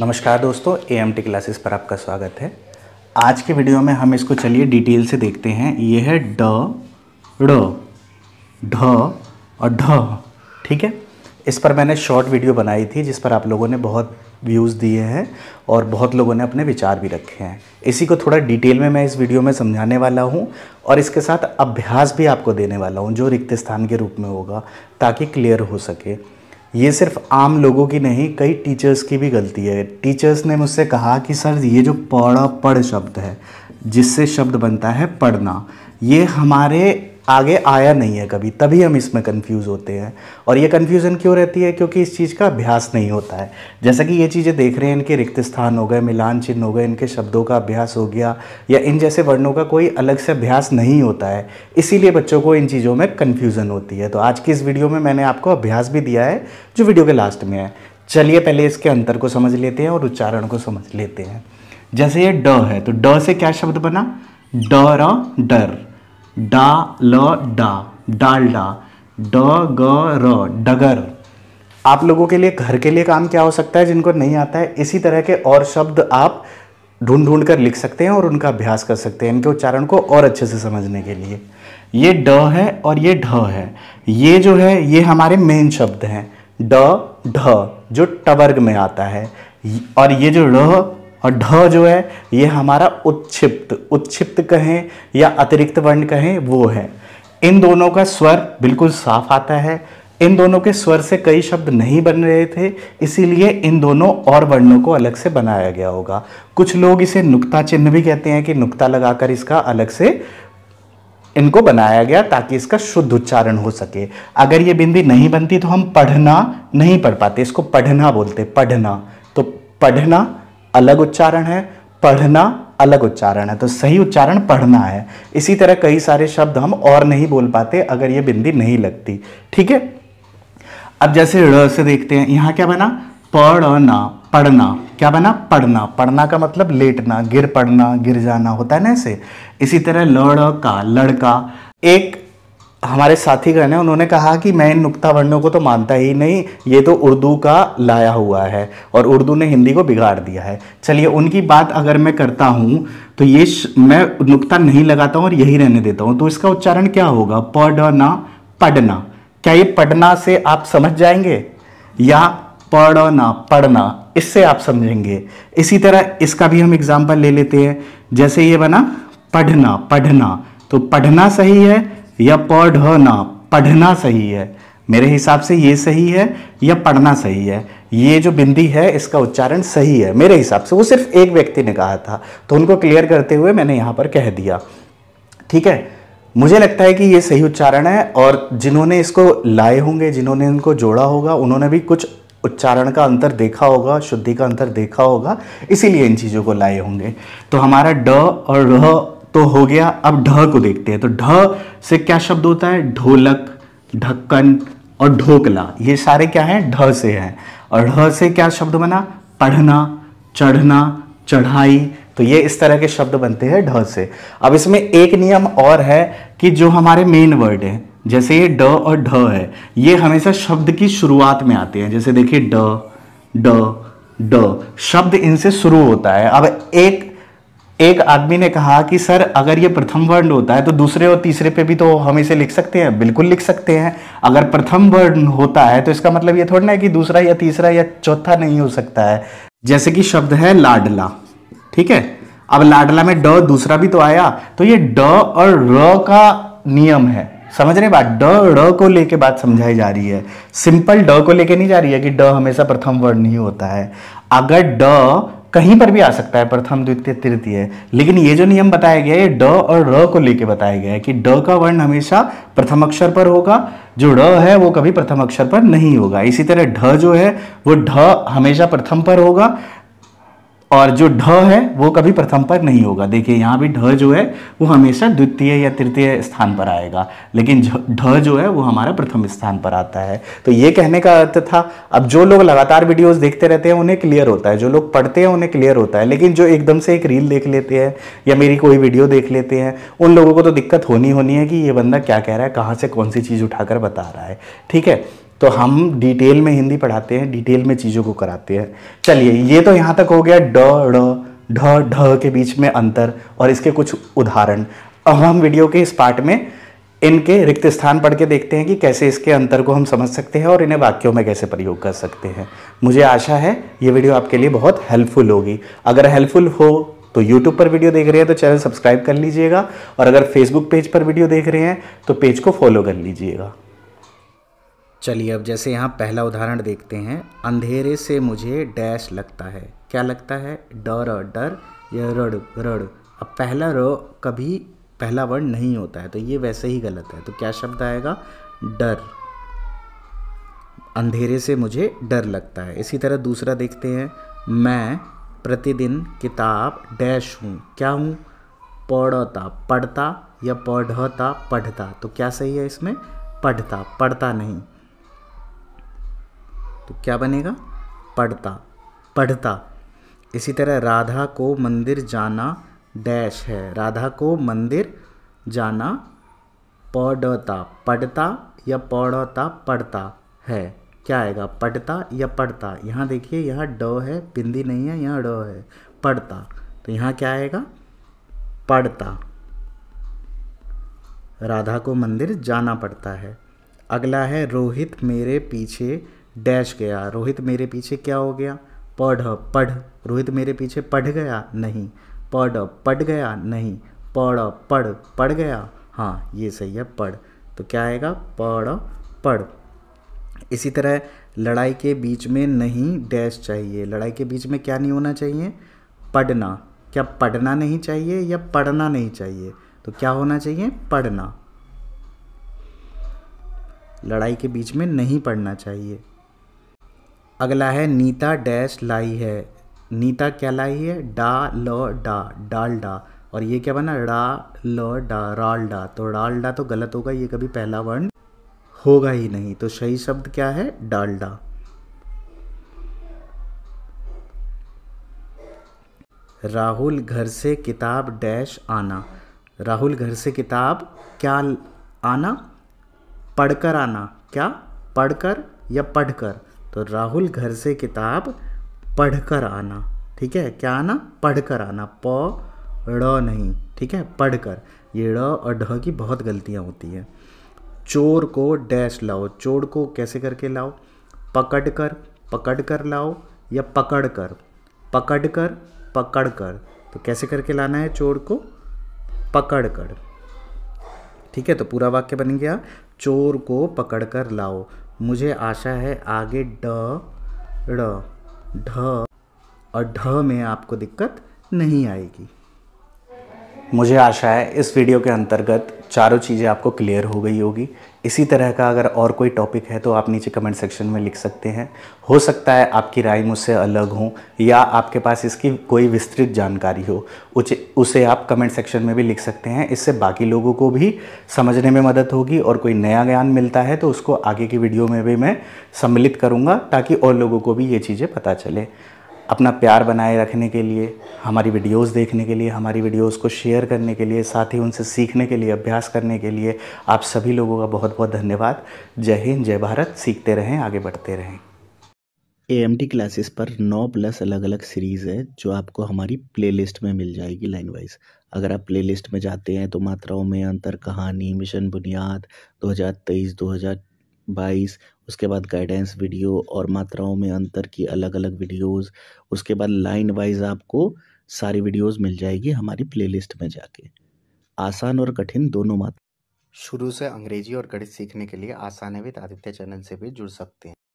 नमस्कार दोस्तों A M T classes पर आपका स्वागत है आज के वीडियो में हम इसको चलिए डिटेल से देखते हैं ये है ड ड ढ और ढ ठीक है इस पर मैंने शॉर्ट वीडियो बनाई थी जिस पर आप लोगों ने बहुत व्यूज़ दिए हैं और बहुत लोगों ने अपने विचार भी रखे हैं इसी को थोड़ा डिटेल में मैं इस वीडियो में समझाने वाला हूँ और इसके साथ अभ्यास भी आपको देने वाला हूँ जो रिक्त स्थान के रूप में होगा ताकि क्लियर हो सके ये सिर्फ आम लोगों की नहीं कई टीचर्स की भी गलती है टीचर्स ने मुझसे कहा कि सर ये जो पढ़ पढ़ शब्द है जिससे शब्द बनता है पढ़ना ये हमारे आगे आया नहीं है कभी तभी हम इसमें कंफ्यूज होते हैं और ये कन्फ्यूज़न क्यों रहती है क्योंकि इस चीज़ का अभ्यास नहीं होता है जैसा कि ये चीज़ें देख रहे हैं इनके रिक्त स्थान हो गए मिलान चिन्ह हो गए इनके शब्दों का अभ्यास हो गया या इन जैसे वर्णों का कोई अलग से अभ्यास नहीं होता है इसीलिए बच्चों को इन चीज़ों में कन्फ्यूज़न होती है तो आज की इस वीडियो में मैंने आपको अभ्यास भी दिया है जो वीडियो के लास्ट में है चलिए पहले इसके अंतर को समझ लेते हैं और उच्चारण को समझ लेते हैं जैसे ये ड है तो ड से क्या शब्द बना डर डर डा ल डा डालडा ड ग र डगर आप लोगों के लिए घर के लिए काम क्या हो सकता है जिनको नहीं आता है इसी तरह के और शब्द आप ढूंढ ढूंढ कर लिख सकते हैं और उनका अभ्यास कर सकते हैं इनके उच्चारण को और अच्छे से समझने के लिए ये ड है और ये ढ है ये जो है ये हमारे मेन शब्द हैं ड ढ जो टवर्ग में आता है और ये जो र और ढ जो है ये हमारा उत्क्षिप्त उत्क्षिप्त कहें या अतिरिक्त वर्ण कहें वो है इन दोनों का स्वर बिल्कुल साफ आता है इन दोनों के स्वर से कई शब्द नहीं बन रहे थे इसीलिए इन दोनों और वर्णों को अलग से बनाया गया होगा कुछ लोग इसे नुक्ता चिन्ह भी कहते हैं कि नुक्ता लगाकर इसका अलग से इनको बनाया गया ताकि इसका शुद्ध उच्चारण हो सके अगर ये बिंदी नहीं बनती तो हम पढ़ना नहीं पढ़ पाते इसको पढ़ना बोलते पढ़ना तो पढ़ना अलग उच्चारण है पढ़ना अलग उच्चारण है तो सही उच्चारण पढ़ना है इसी तरह कई सारे शब्द हम और नहीं बोल पाते अगर ये बिंदी नहीं लगती ठीक है अब जैसे से देखते हैं यहां क्या बना पढ़ना पढ़ना क्या बना पढ़ना पढ़ना का मतलब लेटना गिर पड़ना गिर जाना होता है ना ऐसे इसी तरह लड़ का लड़का एक हमारे गण हैं उन्होंने कहा कि मैं इन नुक्ता वर्णों को तो मानता ही नहीं ये तो उर्दू का लाया हुआ है और उर्दू ने हिंदी को बिगाड़ दिया है चलिए उनकी बात अगर मैं करता हूँ तो ये मैं नुक्ता नहीं लगाता हूँ और यही रहने देता हूँ तो इसका उच्चारण क्या होगा पढ़ना पढ़ना क्या ये पढ़ना से आप समझ जाएंगे या पढ़ना पढ़ना इससे आप समझेंगे इसी तरह इसका भी हम एग्जाम्पल ले लेते हैं जैसे ये बना पढ़ना पढ़ना तो पढ़ना सही है या पढ़ना पढ़ना सही है मेरे हिसाब से ये सही है या पढ़ना सही है ये जो बिंदी है इसका उच्चारण सही है मेरे हिसाब से वो सिर्फ एक व्यक्ति ने कहा था तो उनको क्लियर करते हुए मैंने यहाँ पर कह दिया ठीक है मुझे लगता है कि ये सही उच्चारण है और जिन्होंने इसको लाए होंगे जिन्होंने इनको जोड़ा होगा उन्होंने भी कुछ उच्चारण का अंतर देखा होगा शुद्धि का अंतर देखा होगा इसीलिए इन चीज़ों को लाए होंगे तो हमारा ड और रह तो हो गया अब ढ को देखते हैं तो ढ से क्या शब्द होता है ढोलक ढक्कन और ढोकला ये सारे क्या है ढ से है और ढ से क्या शब्द बना पढ़ना चढ़ना चढ़ाई तो ये इस तरह के शब्द बनते हैं ढ से अब इसमें एक नियम और है कि जो हमारे मेन वर्ड है जैसे ये ड और ढ है ये हमेशा शब्द की शुरुआत में आते हैं जैसे देखिए ड ड ड शब्द इनसे शुरू होता है अब एक एक आदमी ने कहा कि सर अगर ये प्रथम वर्ण होता है तो दूसरे और तीसरे पे भी तो हम इसे लिख सकते हैं बिल्कुल लिख सकते हैं अगर प्रथम वर्ण होता है तो इसका मतलब ये थोड़ा ना है कि दूसरा या तीसरा या चौथा नहीं हो सकता है जैसे कि शब्द है लाडला ठीक है अब लाडला में ड दूसरा भी तो आया तो ये ड और र का नियम है समझ रहे बात ड ड को लेके बात समझाई जा रही है सिंपल ड को लेके नहीं जा रही है कि ड हमेशा प्रथम वर्ण नहीं होता है अगर ड कहीं पर भी आ सकता है प्रथम द्वितीय तृतीय लेकिन ये जो नियम बताया गया है ड और र को लेके बताया गया है कि ड का वर्ण हमेशा प्रथम अक्षर पर होगा जो ड है वो कभी प्रथम अक्षर पर नहीं होगा इसी तरह ढ जो है वो ढ हमेशा प्रथम पर होगा और जो ढ है वो कभी प्रथम पर नहीं होगा देखिए यहाँ भी ढ जो है वो हमेशा द्वितीय या तृतीय स्थान पर आएगा लेकिन ढ जो है वो हमारा प्रथम स्थान पर आता है तो ये कहने का अर्थ था अब जो लोग लगातार वीडियोस देखते रहते हैं उन्हें क्लियर होता है जो लोग पढ़ते हैं उन्हें क्लियर होता है लेकिन जो एकदम से एक रील देख लेते हैं या मेरी कोई वीडियो देख लेते हैं उन लोगों को तो दिक्कत होनी होनी है कि ये बंदा क्या कह रहा है कहाँ से कौन सी चीज़ उठाकर बता रहा है ठीक है तो हम डिटेल में हिंदी पढ़ाते हैं डिटेल में चीज़ों को कराते हैं चलिए ये तो यहाँ तक हो गया ड ड ढ ढ के बीच में अंतर और इसके कुछ उदाहरण अब हम वीडियो के इस पार्ट में इनके रिक्त स्थान पढ़ के देखते हैं कि कैसे इसके अंतर को हम समझ सकते हैं और इन्हें वाक्यों में कैसे प्रयोग कर सकते हैं मुझे आशा है ये वीडियो आपके लिए बहुत हेल्पफुल होगी अगर हेल्पफुल हो तो YouTube पर वीडियो देख रहे हैं तो चैनल सब्सक्राइब कर लीजिएगा और अगर Facebook पेज पर वीडियो देख रहे हैं तो पेज को फॉलो कर लीजिएगा चलिए अब जैसे यहाँ पहला उदाहरण देखते हैं अंधेरे से मुझे डैश लगता है क्या लगता है डर डर या रड़ रड़ अब पहला र कभी पहला वर्ड नहीं होता है तो ये वैसे ही गलत है तो क्या शब्द आएगा डर अंधेरे से मुझे डर लगता है इसी तरह दूसरा देखते हैं मैं प्रतिदिन किताब डैश हूँ क्या हूँ पढ़ता पढ़ता या पढ़ता पढ़ता तो क्या सही है इसमें पढ़ता पढ़ता नहीं तो क्या बनेगा पढ़ता पढ़ता इसी तरह राधा को मंदिर जाना डैश है राधा को मंदिर जाना पौड़ता पढ़ता या पौड़ता पढ़ता है क्या आएगा पढ़ता या पढ़ता यहाँ देखिए यहाँ ड है बिंदी नहीं है यहाँ ड है पढ़ता तो यहाँ क्या आएगा पढ़ता राधा को मंदिर जाना पड़ता है अगला है रोहित मेरे पीछे डैश गया रोहित मेरे पीछे क्या हो गया पढ़ पढ़ रोहित मेरे पीछे पढ़ गया नहीं पढ़ पढ़ गया नहीं पढ़ पढ़ पढ़ गया हाँ ये सही है पढ़ तो क्या आएगा पढ़ पढ़ इसी तरह लड़ाई के बीच में नहीं डैश चाहिए लड़ाई के बीच में क्या नहीं होना चाहिए पढ़ना क्या पढ़ना नहीं चाहिए या पढ़ना नहीं चाहिए तो क्या होना चाहिए पढ़ना लड़ाई के बीच में नहीं पढ़ना चाहिए अगला है नीता डैश लाई है नीता क्या लाई है डा ल डा डाल डा और ये क्या बना डा ल डा राल डा तो डाल डा तो गलत होगा ये कभी पहला वर्ण होगा ही नहीं तो सही शब्द क्या है डालडा राहुल घर से किताब डैश आना राहुल घर से किताब क्या आना पढ़कर आना क्या पढ़कर या पढ़कर तो राहुल घर से किताब पढ़कर आना ठीक है क्या आना पढ़कर आना प ड़ नहीं ठीक है पढ़कर ये ड़ और ढ की बहुत गलतियाँ होती हैं चोर को डैश लाओ चोर को कैसे करके लाओ पकड़ कर पकड़ कर लाओ या पकड़ कर पकड़ कर पकड़ कर तो कैसे करके लाना है चोर को पकड़ कर ठीक है तो पूरा वाक्य बन गया चोर को पकड़ कर लाओ मुझे आशा है आगे ड ड ढ और ढ में आपको दिक्कत नहीं आएगी मुझे आशा है इस वीडियो के अंतर्गत चारों चीज़ें आपको क्लियर हो गई होगी इसी तरह का अगर और कोई टॉपिक है तो आप नीचे कमेंट सेक्शन में लिख सकते हैं हो सकता है आपकी राय मुझसे अलग हो या आपके पास इसकी कोई विस्तृत जानकारी हो उसे आप कमेंट सेक्शन में भी लिख सकते हैं इससे बाकी लोगों को भी समझने में मदद होगी और कोई नया ज्ञान मिलता है तो उसको आगे की वीडियो में भी मैं सम्मिलित करूँगा ताकि और लोगों को भी ये चीज़ें पता चले अपना प्यार बनाए रखने के लिए हमारी वीडियोस देखने के लिए हमारी वीडियोस को शेयर करने के लिए साथ ही उनसे सीखने के लिए अभ्यास करने के लिए आप सभी लोगों का बहुत बहुत धन्यवाद जय हिंद जय भारत सीखते रहें आगे बढ़ते रहें ए एम टी क्लासेस पर नौ प्लस अलग अलग सीरीज़ है जो आपको हमारी लिस्ट में मिल जाएगी लाइन वाइज अगर आप लिस्ट में जाते हैं तो मात्राओं में अंतर कहानी मिशन बुनियाद 2023 हजार बाईस उसके बाद गाइडेंस वीडियो और मात्राओं में अंतर की अलग अलग वीडियोस उसके बाद लाइन वाइज आपको सारी वीडियोस मिल जाएगी हमारी प्लेलिस्ट में जाके आसान और कठिन दोनों मात्रा शुरू से अंग्रेजी और गणित सीखने के लिए विद आदित्य चैनल से भी जुड़ सकते हैं